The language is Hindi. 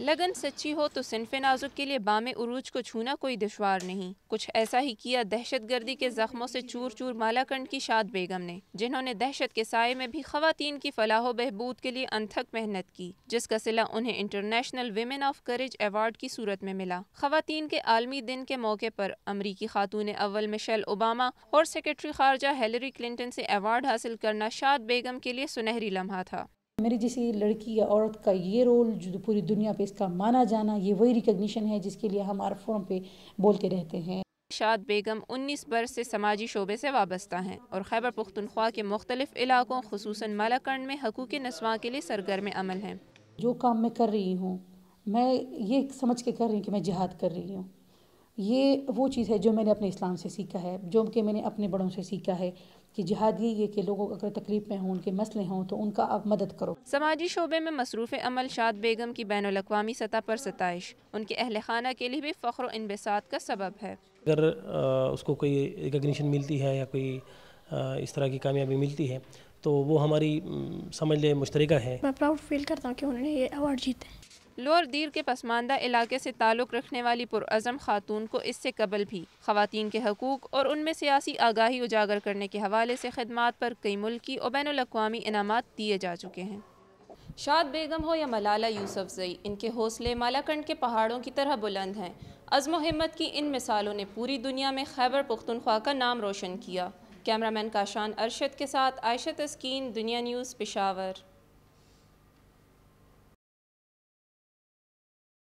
लगन सच्ची हो तो सिनफ नाजुक के लिए बाम उरूज को छूना कोई दुशवार नहीं कुछ ऐसा ही किया दहशत गर्दी के जख्मों से चूर चूर मालाकंड की शाद बेगम ने जिन्होंने दहशत के साय में भी खातन की फलाह बहबूद के लिए अनथक मेहनत की जिसका सिला उन्हें international women of courage award की सूरत में मिला खातन के आलमी दिन के मौके पर अमरीकी खातून अव्वल मिशेल ओबामा और सेक्रेटरी खारजा हेलरी क्लिंटन से अवार्ड हासिल करना शाद बेगम के लिए सुनहरी लम्हा था मेरी जैसी लड़की या औरत का ये रोल जो तो पूरी दुनिया पे इसका माना जाना ये वही रिकग्निशन है जिसके लिए हम आर फोरम पे बोलते रहते हैं शाद बेगम 19 बरस से समाजी शोबे से वाबस्ता हैं और खैबर पुख्तनख्वा के मुख्तलिफ इलाकों खसूस मालाकंड में हकूक़ नस्वा के लिए सरगर्म अमल हैं जो काम मैं कर रही हूँ मैं ये समझ के कर रही हूँ कि मैं जिहाद कर रही हूँ ये वो चीज़ है जो मैंने अपने इस्लाम से सीखा है जो कि मैंने अपने बड़ों से सीखा है कि जिहाद ये कि लोगों को अगर तकलीफ में हों उनके मसले हों तो उनका आप मदद करो समाजी शोबे में मसरूफ़ अमल शाद बेगम की बैन अवी सतह पर सतश उनके अहल खाना के लिए भी फ़ख्र इनबसात का सबब है अगर उसको कोई रिकग्निशन मिलती है या कोई इस तरह की कामयाबी मिलती है तो वो हमारी समझ लें मुश्तरक है मैं प्राउड फील करता हूँ कि उन्होंने ये अवार्ड जीते लोअर दीर के पसमानदा इलाके से ताल्लुक़ रखने वाली पुरज़म खातून को इससे कबल भी खातन के हकूक़ और उनमें सियासी आगाही उजागर करने के हवाले से खदमात पर कई मुल्की और बैन अवी इनाम दिए जा चुके हैं शाद बेगम हो या मलाला जई इनके हौसले मालाकंड के पहाड़ों की तरह बुलंद हैं अज़म हिम्मत की इन मिसालों ने पूरी दुनिया में खैबर पुख्तनख्वा का नाम रोशन किया कैमरामैन काशान अरशद के साथ आयशत तस्किन दुनिया न्यूज़ पिशावर